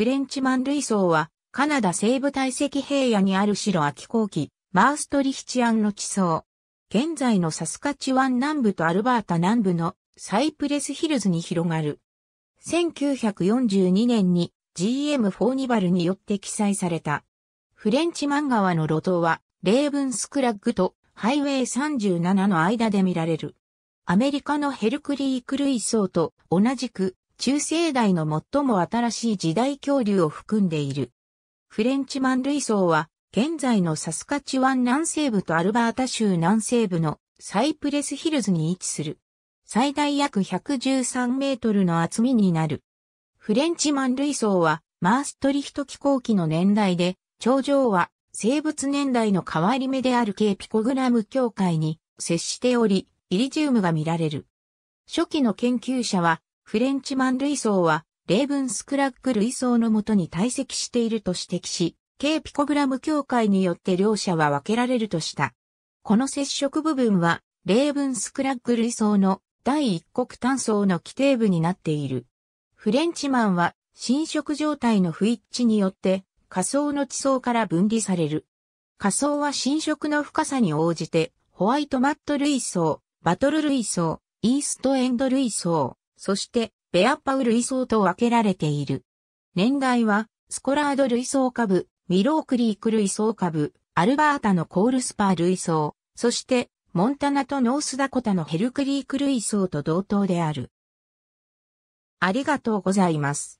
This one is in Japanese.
フレンチマン類層は、カナダ西部大石平野にある白秋後期、マーストリヒチアンの地層。現在のサスカチワン南部とアルバータ南部のサイプレスヒルズに広がる。1942年に GM フォーニバルによって記載された。フレンチマン川の路頭は、レーブンスクラッグとハイウェイ37の間で見られる。アメリカのヘルクリーク類層と同じく中生代の最も新しい時代恐竜を含んでいる。フレンチマン類層は、現在のサスカチワン南西部とアルバータ州南西部のサイプレスヒルズに位置する。最大約113メートルの厚みになる。フレンチマン類層は、マーストリヒト気候期の年代で、頂上は生物年代の変わり目であるケーピコグラム境界に接しており、イリジウムが見られる。初期の研究者はフレンチマン類層は、レーブンスクラック類層のもとに堆積していると指摘し、ーピコグラム協会によって両者は分けられるとした。この接触部分は、レーブンスクラック類層の第一国単層の規定部になっている。フレンチマンは、侵食状態の不一致によって、仮想の地層から分離される。仮想は侵食の深さに応じて、ホワイトマット類層、バトル類層、イーストエンド類層、そして、ベアパウ類層と分けられている。年代は、スコラード類層株、ミウィロークリーク類層株、アルバータのコールスパー類層、そして、モンタナとノースダコタのヘルクリーク類層と同等である。ありがとうございます。